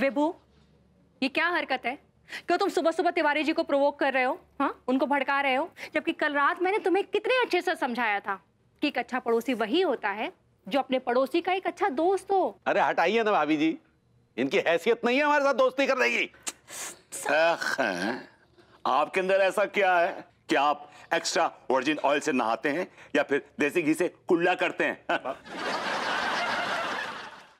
विभू ये क्या हरकत है क्यों तुम सुबह सुबह तिवारी जी को प्रोवोक कर रहे हो हाँ उनको भड़का रहे हो जबकि कल रात मैंने तुम्हें कितने अच्छे से समझाया था कि एक अच्छा पड़ोसी वही होता है जो अपने पड़ोसी का एक अच्छा दोस्त हो अरे हटाइए ना भाभी जी इनकी हैसियत नहीं है हमारे साथ दोस्ती कर रही आपके अंदर ऐसा क्या है कि आप एक्स्ट्रा वर्जिन ऑयल से नहाते हैं या फिर देसी घी से कुल्ला करते हैं